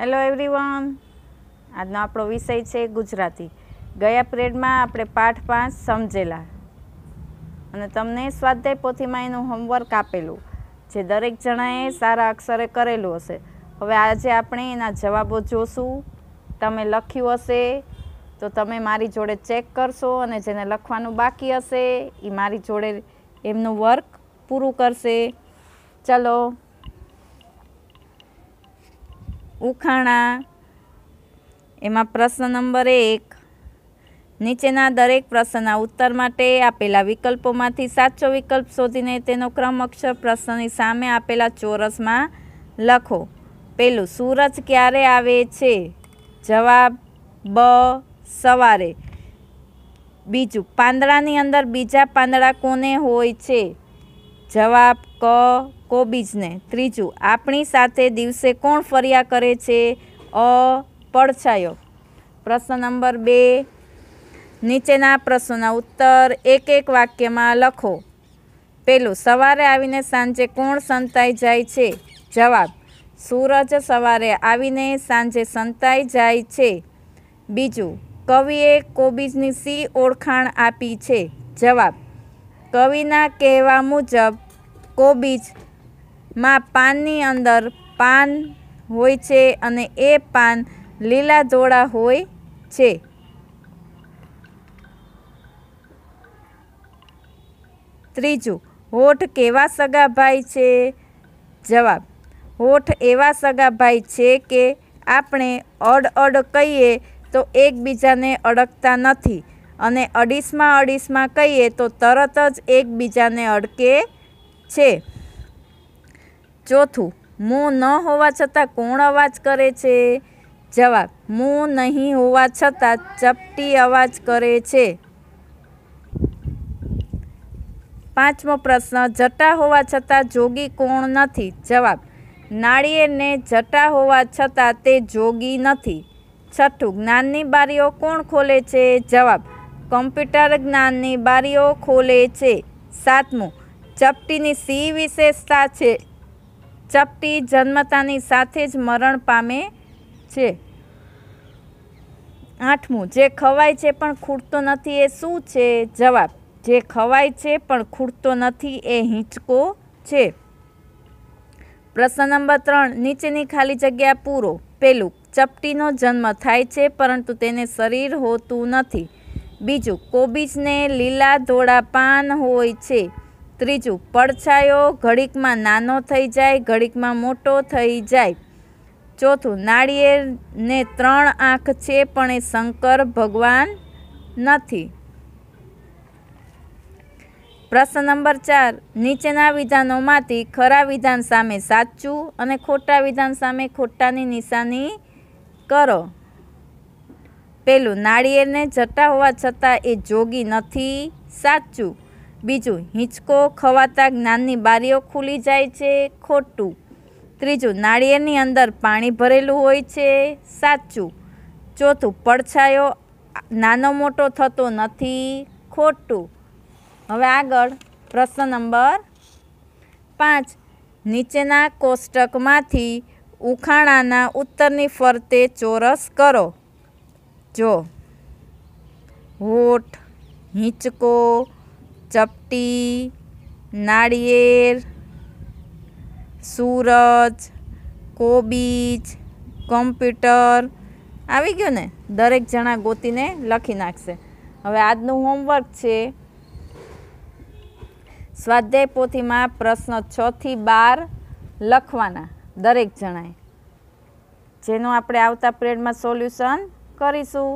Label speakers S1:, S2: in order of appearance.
S1: hello everyone આજનો આપણો વિષય છે ગુજરાતી ગયા પ્રેડમાં આપણે પાઠ પાંચ સમજેલા અને તમને સ્વાધ્યાય પોથીમાં એનું હોમવર્ક આપેલું જે દરેક જણાએ સારા અક્ષરે કરેલું હશે હવે આજે આપણે એના જવાબો જોશું તમે લખ્યું હશે તો તમે મારી જોડે ચેક કરશો અને જેને લખવાનું બાકી હશે એ મારી જોડે એમનું વર્ક પૂરું કરશે ચલો ઉખાણા એમાં પ્રશ્ન નંબર એક નીચેના દરેક પ્રશ્નના ઉત્તર માટે આપેલા વિકલ્પોમાંથી સાચો વિકલ્પ શોધીને તેનો ક્રમ અક્ષર પ્રશ્નની સામે આપેલા ચોરસમાં લખો પેલું સૂરજ ક્યારે આવે છે જવાબ બ સવારે બીજું પાંદડાની અંદર બીજા પાંદડા કોને હોય છે જવાબ ક કોબીજને ત્રીજું આપણી સાથે દિવસે કોણ ફર્યા કરે છે અ પડછાયો પ્રશ્ન નંબર બે નીચેના પ્રશ્નોના ઉત્તર એક એક વાક્યમાં લખો પેલું સવારે આવીને સાંજે કોણ સંતાઈ જાય છે જવાબ સૂરજ સવારે આવીને સાંજે સંતાઈ જાય છે બીજું કવિએ કોબીજની સી ઓળખાણ આપી છે જવાબ કવિના કહેવા મુજબ કોબીજમાં પાનની અંદર પાન હોય છે અને એ પાન લીલા ધોળા હોય છે ત્રીજું હોઠ કેવા સગા ભાઈ છે જવાબ હોઠ એવા સગા ભાઈ છે કે આપણે અડઅડ કહીએ તો એકબીજાને અડકતા નથી અને અડીસમાં અડીસમાં કહીએ તો તરત જ એકબીજાને અડકે છે ચોથું મું ન હોવા છતાં કોણ અવાજ કરે છે જવાબ મું નહીં હોવા છતાં ચપટી અવાજ કરે છે પાંચમો પ્રશ્ન જટા હોવા છતાં જોગી કોણ નથી જવાબ નાળિયેરને જટા હોવા છતાં તે જોગી નથી છઠ્ઠું જ્ઞાનની બારીઓ કોણ ખોલે છે જવાબ કમ્પ્યુટર જ્ઞાનની બારીઓ ખોલે છે સાતમું ચપટીની સી વિશેષતા છે ચપટી જન્મતાની સાથે જ મરણ પામે છે આઠમું જે ખવાય છે પણ ખૂટતો નથી એ શું છે જવાબ જે ખવાય છે પણ ખૂટતો નથી એ હિંચકો છે પ્રશ્ન નંબર ત્રણ નીચેની ખાલી જગ્યા પૂરો પેલું ચપટીનો જન્મ થાય છે પરંતુ તેને શરીર હોતું નથી બીજું કોબીજને લીલા ધોળા પાન હોય છે ત્રીજું પડછાયો ઘડીકમાં નાનો થઈ જાય ઘડીકમાં મોટો થઈ જાય ચોથું નાળિયેરને ત્રણ આંખ છે પણ એ શંકર ભગવાન નથી પ્રશ્ન નંબર ચાર નીચેના વિધાનોમાંથી ખરા વિધાન સામે સાચું અને ખોટા વિધાન સામે ખોટાની નિશાની કરો પેલું નાળિયેરને જટા હોવા છતાં એ જોગી નથી સાચું બીજું હિંચકો ખવાતા જ્ઞાનની બારીઓ ખુલી જાય છે ખોટું ત્રીજું નાળિયેરની અંદર પાણી ભરેલું હોય છે સાચું ચોથું પડછાયો નાનો મોટો થતો નથી ખોટું હવે આગળ પ્રશ્ન નંબર પાંચ નીચેના કોષ્ટકમાંથી ઉખાણાના ઉત્તરની ફરતે ચોરસ કરો જો હોઠ હિંચકો ચપટી નાળિયેર સૂરજ કોબીજ કમ્પ્યુટર આવી ગયો ને દરેક જણા ગોતીને લખી નાખશે હવે આજનું હોમવર્ક છે સ્વાધ્યાય પોથીમાં પ્રશ્ન છથી બાર લખવાના દરેક જણાએ જેનું આપણે આવતા પ્રેડમાં સોલ્યુશન કરીશું